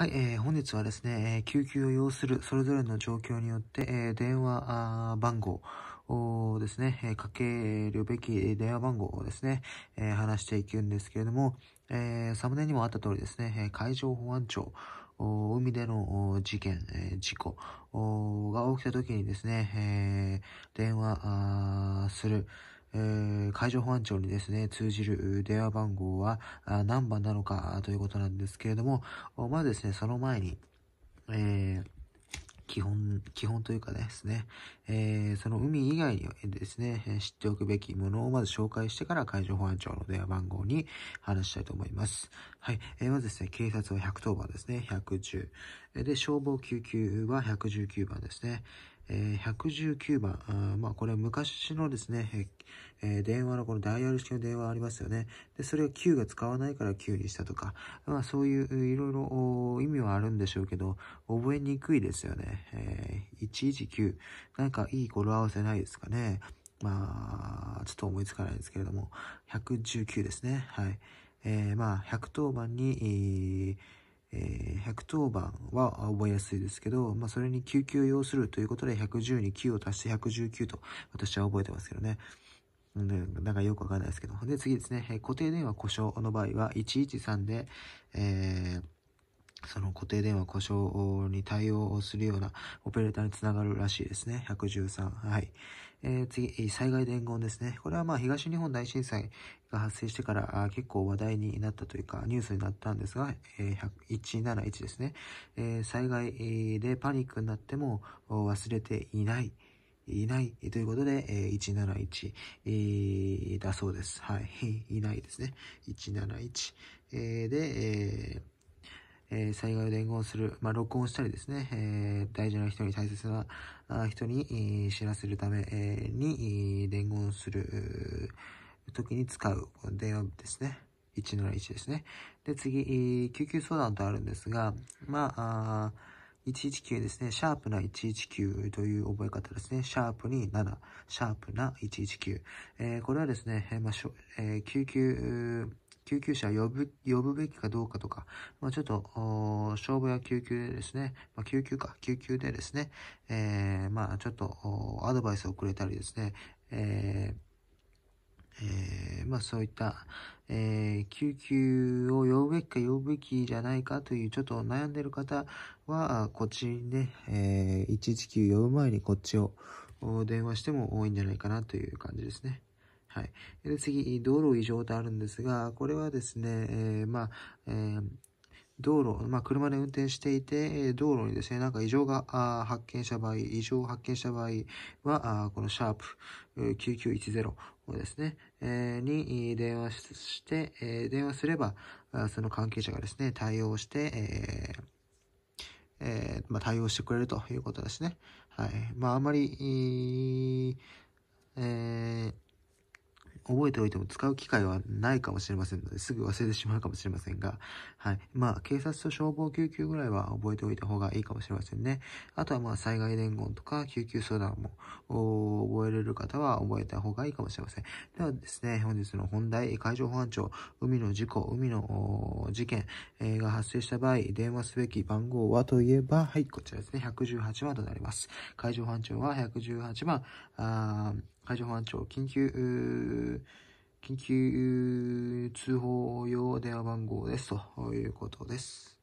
はい、えー、本日はですね、救急を要するそれぞれの状況によって、えー、電話番号をですね、かけるべき電話番号をですね、えー、話していくんですけれども、えー、サムネにもあった通りですね、海上保安庁、海での事件、えー、事故が起きた時にですね、えー、電話する、えー、海上保安庁にですね、通じる電話番号は何番なのかということなんですけれども、まずですね、その前に、えー、基本、基本というかですね、えー、その海以外にですね、知っておくべきものをまず紹介してから海上保安庁の電話番号に話したいと思います。はい。えー、まずですね、警察は110番ですね、110。で、消防救急は119番ですね。え119番、あまあ、これは昔のですね、えー、電話のこのダイヤル式の電話ありますよね。で、それを9が使わないから9にしたとか、まあ、そういういろいろ意味はあるんでしょうけど、覚えにくいですよね。えー、119、なんかいい語呂合わせないですかね。まあ、ちょっと思いつかないですけれども、119ですね。はい。えー、まあ、110番に、えーえー、110番は覚えやすいですけど、まあ、それに救急を要するということで、110に9を足して119と、私は覚えてますけどね。なんかよくわかんないですけど。で、次ですね、えー、固定電話故障の場合は、113で、えーその固定電話故障に対応するようなオペレーターにつながるらしいですね。113。はい。えー、次、災害伝言ですね。これはまあ東日本大震災が発生してから結構話題になったというかニュースになったんですが、えー、171ですね、えー、災害でパニックになっても忘れていない。いないということで、えー、171、だそうです。はい。いないですね。171、えー、で、えーえ災害を伝言する、まあ、録音したりですね、え大事な人に大切な人に知らせるために伝言する時に使う電話ですね。1 7 1ですね。で、次、救急相談とあるんですが、まあ、あ119ですね。シャープな119という覚え方ですね。シャープに7、シャープな119。えー、これはですね、まあ、えー、救急救急車呼ぶ、呼ぶべきかどうかとか、まあ、ちょっと、消防や救急でですね、まあ、救急か、救急でですね、えー、まあ、ちょっと、アドバイスをくれたりですね、えーえー、まあそういった、えー、救急を呼ぶべきか呼ぶべきじゃないかというちょっと悩んでる方は、こっちにね、えー、119呼ぶ前にこっちを電話しても多いんじゃないかなという感じですね。はい。で次、道路異常とあるんですが、これはですね、えー、まあ、えー、道路、まあ、車で運転していて、道路にですね、なんか異常が発見した場合、異常を発見した場合は、このシャープ9910をですね、えー、に電話して、えー、電話すれば、その関係者がですね、対応して、えーえー、まあ、対応してくれるということですね。はい。まあ、あまり、えー覚えておいても使う機会はないかもしれませんので、すぐ忘れてしまうかもしれませんが、はい。まあ、警察と消防救急ぐらいは覚えておいた方がいいかもしれませんね。あとはまあ、災害伝言とか救急相談も、覚えれる方は覚えた方がいいかもしれません。ではですね、本日の本題、海上保安庁、海の事故、海の事件、が発生した場合、電話すべき番号はといえば、はい、こちらですね、118番となります。海上保安庁は118番、あー海上保安庁、緊急、緊急通報用電話番号です。ということです。